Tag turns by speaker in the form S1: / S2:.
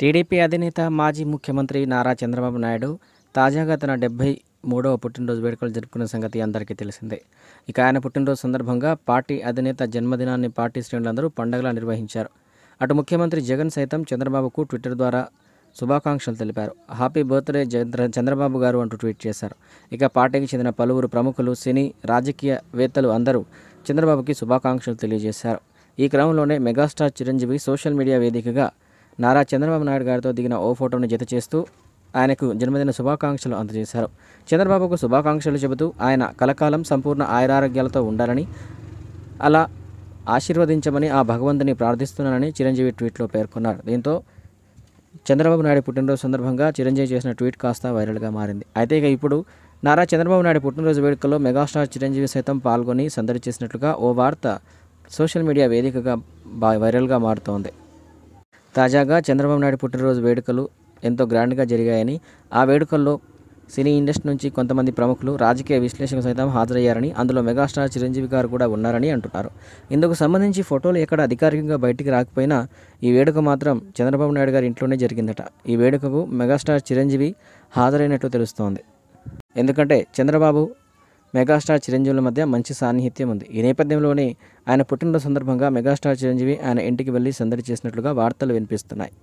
S1: TDP అధినేత మాజీ ముఖ్యమంత్రి నారా చంద్రబాబు నాయుడు తాజాగా తన డెబ్బై మూడవ పుట్టినరోజు వేడుకలు జరుపుకున్న సంగతి అందరికీ తెలిసిందే ఇక ఆయన పుట్టినరోజు సందర్భంగా పార్టీ అధినేత జన్మదినాన్ని పార్టీ శ్రేణులందరూ పండగలా నిర్వహించారు అటు ముఖ్యమంత్రి జగన్ సైతం చంద్రబాబుకు ట్విట్టర్ ద్వారా శుభాకాంక్షలు తెలిపారు హ్యాపీ బర్త్డే చంద్రబాబు గారు అంటూ ట్వీట్ చేశారు ఇక పార్టీకి చెందిన పలువురు ప్రముఖులు సినీ రాజకీయవేత్తలు అందరూ చంద్రబాబుకి శుభాకాంక్షలు తెలియజేశారు ఈ క్రమంలోనే మెగాస్టార్ చిరంజీవి సోషల్ మీడియా వేదికగా నారా చంద్రబాబు నాయుడు గారితో దిగిన ఓ ఫోటోను జత చేస్తూ ఆయనకు జన్మదిన శుభాకాంక్షలు అందజేశారు చంద్రబాబుకు శుభాకాంక్షలు చెబుతూ ఆయన కలకాలం సంపూర్ణ ఆయురారోగ్యాలతో ఉండాలని అలా ఆశీర్వదించమని ఆ భగవంతుని ప్రార్థిస్తున్నానని చిరంజీవి ట్వీట్లో పేర్కొన్నారు దీంతో చంద్రబాబు నాయుడు పుట్టినరోజు సందర్భంగా చిరంజీవి చేసిన ట్వీట్ కాస్త వైరల్గా మారింది అయితే ఇక ఇప్పుడు నారా చంద్రబాబు నాయుడు పుట్టినరోజు వేడుకల్లో మెగాస్టార్ చిరంజీవి సైతం పాల్గొని సందడి చేసినట్లుగా ఓ వార్త సోషల్ మీడియా వేదికగా వైరల్గా మారుతోంది తాజాగా చంద్రబాబు నాయుడు పుట్టినరోజు వేడుకలు ఎంతో గ్రాండ్గా జరిగాయని ఆ వేడుకల్లో సినీ ఇండస్ట్రీ నుంచి కొంతమంది ప్రముఖులు రాజకీయ విశ్లేషకులు సైతం హాజరయ్యారని అందులో మెగాస్టార్ చిరంజీవి గారు కూడా ఉన్నారని అంటున్నారు ఇందుకు సంబంధించి ఫోటోలు ఎక్కడ అధికారికంగా బయటికి రాకపోయినా ఈ వేడుక మాత్రం చంద్రబాబు నాయుడు గారి ఇంట్లోనే జరిగిందట ఈ వేడుకకు మెగాస్టార్ చిరంజీవి హాజరైనట్లు తెలుస్తోంది ఎందుకంటే చంద్రబాబు మెగాస్టార్ చిరంజీవుల మధ్య మంచి సాన్నిహిత్యం ఉంది ఈ నేపథ్యంలోనే ఆయన పుట్టినరోజు సందర్భంగా మెగాస్టార్ చిరంజీవి ఆయన ఇంటికి వెళ్ళి సందడి చేసినట్లుగా వార్తలు వినిపిస్తున్నాయి